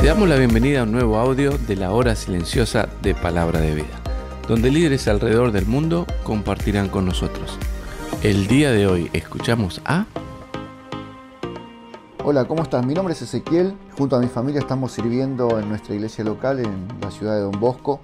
Te damos la bienvenida a un nuevo audio de la hora silenciosa de Palabra de Vida, donde líderes alrededor del mundo compartirán con nosotros. El día de hoy escuchamos a... Hola, ¿cómo estás? Mi nombre es Ezequiel. Junto a mi familia estamos sirviendo en nuestra iglesia local en la ciudad de Don Bosco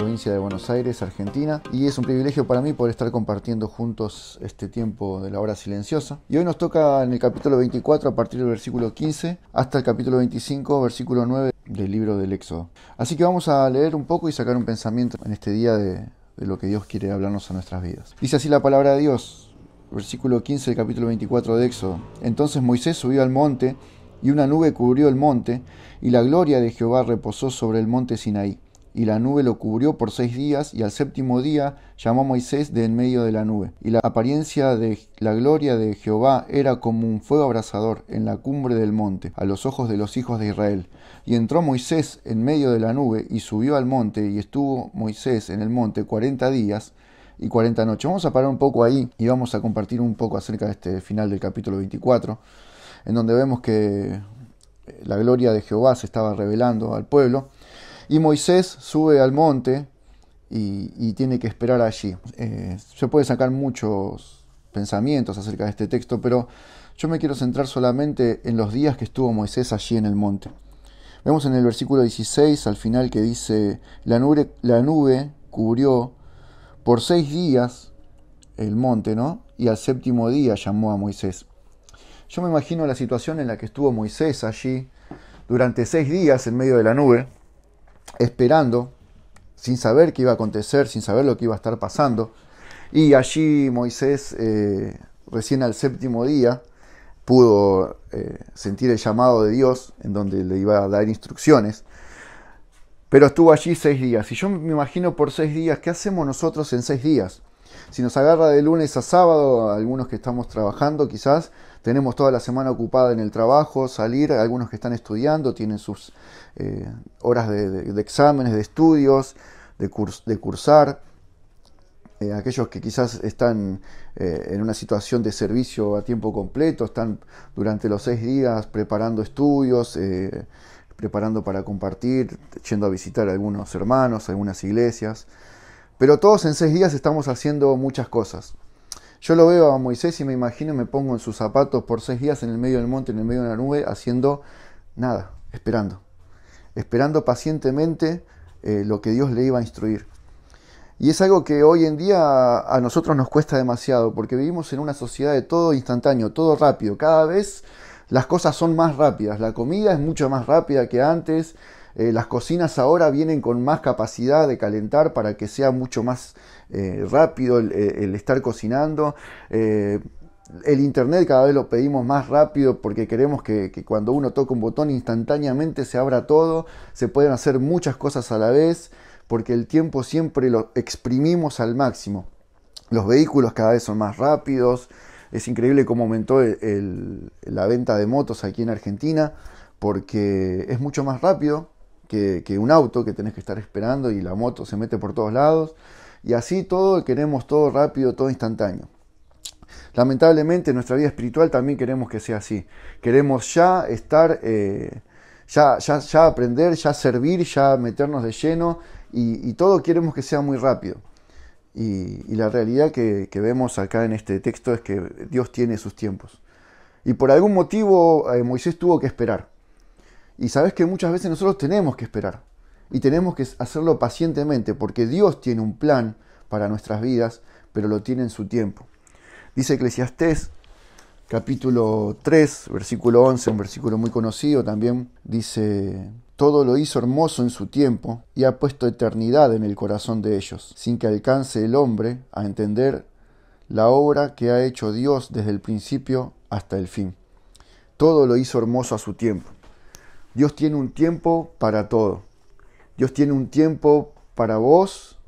provincia de Buenos Aires, Argentina, y es un privilegio para mí poder estar compartiendo juntos este tiempo de la hora silenciosa. Y hoy nos toca en el capítulo 24 a partir del versículo 15 hasta el capítulo 25, versículo 9 del libro del Éxodo. Así que vamos a leer un poco y sacar un pensamiento en este día de, lo que Dios quiere hablarnos a nuestras vidas. Dice así la palabra de Dios, versículo 15 capítulo 24 de Éxodo. Entonces Moisés subió al monte y una nube cubrió el monte, y la gloria de Jehová reposó sobre el monte Sinaí y la nube lo cubrió por seis días, y al séptimo día llamó Moisés de en medio de la nube. Y la apariencia de la gloria de Jehová era como un fuego abrasador en la cumbre del monte, a los ojos de los hijos de Israel. Y entró Moisés en medio de la nube, y subió al monte, y estuvo Moisés en el monte cuarenta días, y cuarenta noches. Vamos a parar un poco ahí y vamos a compartir un poco acerca de este final del capítulo 24, en donde vemos que la gloria de Jehová se estaba revelando al pueblo y Moisés sube al monte y, tiene que esperar allí. Eh, se puede sacar muchos pensamientos acerca de este texto, pero yo me quiero centrar solamente en los días que estuvo Moisés allí en el monte. Vemos en el versículo 16 al final que dice, la nube, la nube cubrió por seis días el monte, ¿no? Y al séptimo día llamó a Moisés. Yo me imagino la situación en la que estuvo Moisés allí durante seis días en medio de la nube, esperando, sin saber qué iba a acontecer, sin saber lo que iba a estar pasando. Y allí Moisés, eh, recién al séptimo día, pudo eh, sentir el llamado de Dios, en donde le iba a dar instrucciones. Pero estuvo allí seis días. Y yo me imagino por seis días, ¿qué hacemos nosotros en seis días? Si nos agarra de lunes a sábado, algunos que estamos trabajando quizás, tenemos toda la semana ocupada en el trabajo, salir, algunos que están estudiando, tienen sus eh, horas de, exámenes, de estudios, de, cursar. Eh, aquellos que quizás están eh, en una situación de servicio a tiempo completo, están durante los seis días preparando estudios, preparando para compartir, yendo a visitar a algunos hermanos, algunas iglesias. Pero todos en seis días estamos haciendo muchas cosas. Yo lo veo a Moisés y me imagino, me pongo en sus zapatos por seis días en el medio del monte, en el medio de la nube, haciendo nada, esperando. Esperando pacientemente eh, lo que Dios le iba a instruir. Y es algo que hoy en día a nosotros nos cuesta demasiado, porque vivimos en una sociedad de todo instantáneo, todo rápido. Cada vez las cosas son más rápidas. La comida es mucho más rápida que antes. Eh, las cocinas ahora vienen con más capacidad de calentar para que sea mucho más eh, rápido eh, el, estar cocinando. el internet cada vez lo pedimos más rápido porque queremos que, cuando uno toca un botón instantáneamente se abra todo, se pueden hacer muchas cosas a la vez, porque el tiempo siempre lo exprimimos al máximo. Los vehículos cada vez son más rápidos, es increíble cómo aumentó la venta de motos aquí en Argentina, porque es mucho más rápido, que, un auto que tenés que estar esperando y la moto se mete por todos lados. Y así todo queremos todo rápido, todo instantáneo. Lamentablemente en nuestra vida espiritual también queremos que sea así. Queremos ya estar, eh, ya, ya, ya, aprender, ya servir, ya meternos de lleno y, todo queremos que sea muy rápido. Y, la realidad que, vemos acá en este texto es que Dios tiene sus tiempos. Y por algún motivo eh, Moisés tuvo que esperar. Y sabes que muchas veces nosotros tenemos que esperar y tenemos que hacerlo pacientemente porque Dios tiene un plan para nuestras vidas, pero lo tiene en su tiempo. Dice Eclesiastés capítulo 3, versículo 11, un versículo muy conocido también, dice, todo lo hizo hermoso en su tiempo y ha puesto eternidad en el corazón de ellos, sin que alcance el hombre a entender la obra que ha hecho Dios desde el principio hasta el fin. Todo lo hizo hermoso a su tiempo. Dios tiene un tiempo para todo. Dios tiene un tiempo para vos,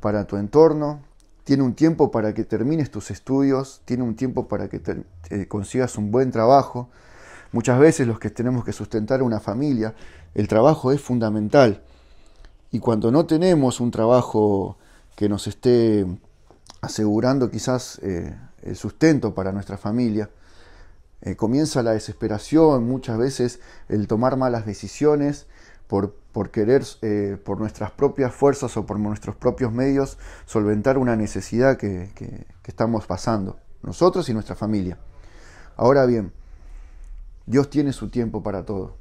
para tu entorno, tiene un tiempo para que termines tus estudios, tiene un tiempo para que eh, consigas un buen trabajo. Muchas veces los que tenemos que sustentar una familia, el trabajo es fundamental. Y cuando no tenemos un trabajo que nos esté asegurando quizás eh, el sustento para nuestra familia, eh, comienza la desesperación, muchas veces el tomar malas decisiones por, por querer, eh, por nuestras propias fuerzas o por nuestros propios medios, solventar una necesidad que, que estamos pasando, nosotros y nuestra familia. Ahora bien, Dios tiene su tiempo para todo.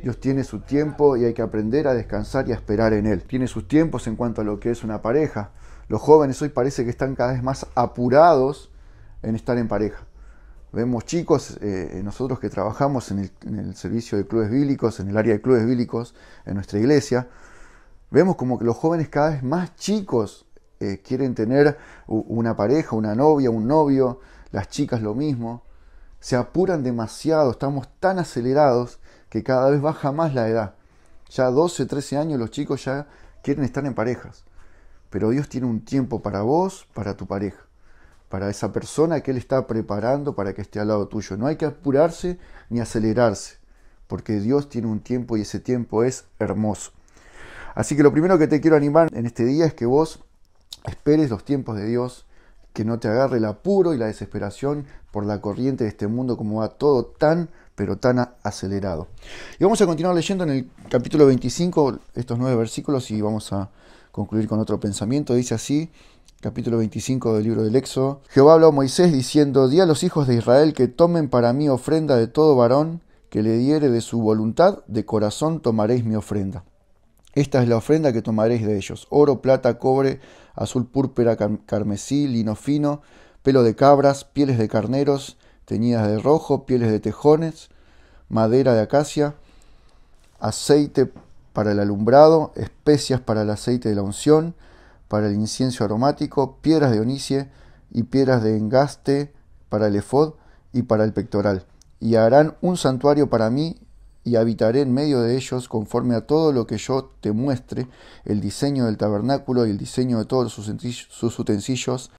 Dios tiene su tiempo y hay que aprender a descansar y a esperar en Él. Tiene sus tiempos en cuanto a lo que es una pareja. Los jóvenes hoy parece que están cada vez más apurados en estar en pareja. Vemos chicos, eh, eh, nosotros que trabajamos en el, servicio de clubes bíblicos, en el área de clubes bíblicos, en nuestra iglesia, vemos como que los jóvenes cada vez más chicos eh, quieren tener una pareja, una novia, un novio, las chicas lo mismo, se apuran demasiado, estamos tan acelerados que cada vez baja más la edad. Ya 12, 13 años los chicos ya quieren estar en parejas, pero Dios tiene un tiempo para vos, para tu pareja para esa persona que Él está preparando para que esté al lado tuyo. No hay que apurarse ni acelerarse, porque Dios tiene un tiempo y ese tiempo es hermoso. Así que lo primero que te quiero animar en este día es que vos esperes los tiempos de Dios, que no te agarre el apuro y la desesperación por la corriente de este mundo como va todo tan, pero tan acelerado. Y vamos a continuar leyendo en el capítulo 25 estos nueve versículos y vamos a concluir con otro pensamiento. Dice así, capítulo 25 del libro del Éxodo, Jehová habló a Moisés diciendo, Di a los hijos de Israel que tomen para mí ofrenda de todo varón que le diere de su voluntad, de corazón tomaréis mi ofrenda. Esta es la ofrenda que tomaréis de ellos, oro, plata, cobre, azul púrpura, carmesí, lino fino, pelo de cabras, pieles de carneros, teñidas de rojo, pieles de tejones, madera de acacia, aceite para el alumbrado, especias para el aceite de la unción, para el incienso aromático, piedras de onicie y piedras de engaste para el efod y para el pectoral. Y harán un santuario para mí y habitaré en medio de ellos conforme a todo lo que yo te muestre, el diseño del tabernáculo y el diseño de todos sus utensilios,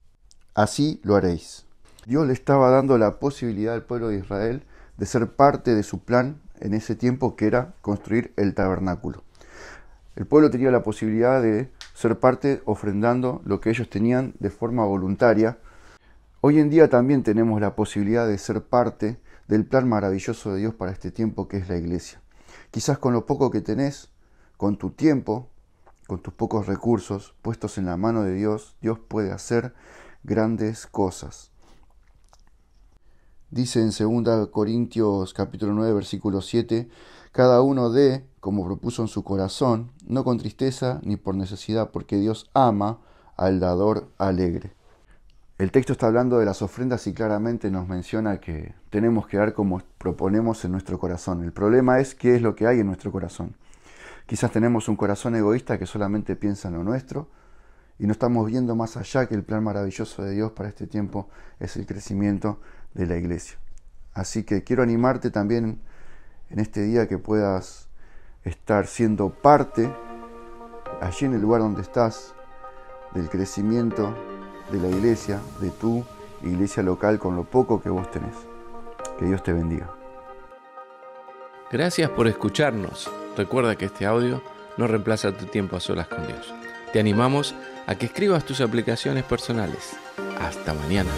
así lo haréis. Dios le estaba dando la posibilidad al pueblo de Israel de ser parte de su plan en ese tiempo que era construir el tabernáculo. El pueblo tenía la posibilidad de ser parte ofrendando lo que ellos tenían de forma voluntaria. Hoy en día también tenemos la posibilidad de ser parte del plan maravilloso de Dios para este tiempo que es la iglesia. Quizás con lo poco que tenés, con tu tiempo, con tus pocos recursos puestos en la mano de Dios, Dios puede hacer grandes cosas. Dice en 2 Corintios capítulo 9 versículo 7, cada uno de como propuso en su corazón, no con tristeza ni por necesidad, porque Dios ama al dador alegre. El texto está hablando de las ofrendas y claramente nos menciona que tenemos que dar como proponemos en nuestro corazón. El problema es qué es lo que hay en nuestro corazón. Quizás tenemos un corazón egoísta que solamente piensa en lo nuestro y no estamos viendo más allá que el plan maravilloso de Dios para este tiempo es el crecimiento de la iglesia. Así que quiero animarte también en este día que puedas estar siendo parte, allí en el lugar donde estás, del crecimiento de la iglesia, de tu iglesia local con lo poco que vos tenés. Que Dios te bendiga. Gracias por escucharnos. Recuerda que este audio no reemplaza tu tiempo a solas con Dios. Te animamos a que escribas tus aplicaciones personales. Hasta mañana.